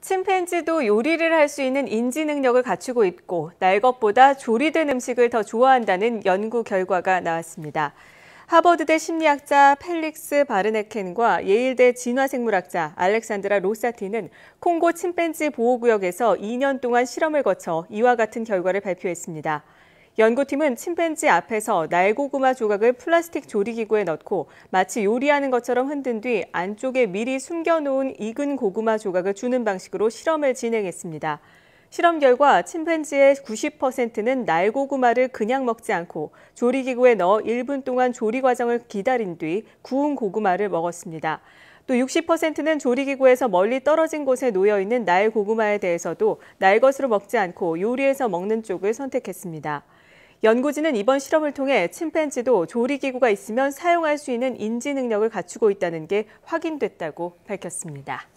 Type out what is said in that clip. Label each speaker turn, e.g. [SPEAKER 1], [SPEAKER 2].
[SPEAKER 1] 침팬지도 요리를 할 수 있는 인지 능력을 갖추고 있고 날 것보다 조리된 음식을 더 좋아한다는 연구 결과가 나왔습니다. 하버드대 심리학자 펠릭스 바르네켄과 예일대 진화생물학자 알렉산드라 로사티는 콩고 침팬지 보호구역에서 2년 동안 실험을 거쳐 이와 같은 결과를 발표했습니다. 연구팀은 침팬지 앞에서 날고구마 조각을 플라스틱 조리기구에 넣고 마치 요리하는 것처럼 흔든 뒤 안쪽에 미리 숨겨놓은 익은 고구마 조각을 주는 방식으로 실험을 진행했습니다. 실험 결과 침팬지의 90%는 날고구마를 그냥 먹지 않고 조리기구에 넣어 1분 동안 조리 과정을 기다린 뒤 구운 고구마를 먹었습니다. 또 60%는 조리기구에서 멀리 떨어진 곳에 놓여 있는 날 고구마에 대해서도 날 것으로 먹지 않고 요리해서 먹는 쪽을 선택했습니다. 연구진은 이번 실험을 통해 침팬지도 조리기구가 있으면 사용할 수 있는 인지 능력을 갖추고 있다는 게 확인됐다고 밝혔습니다.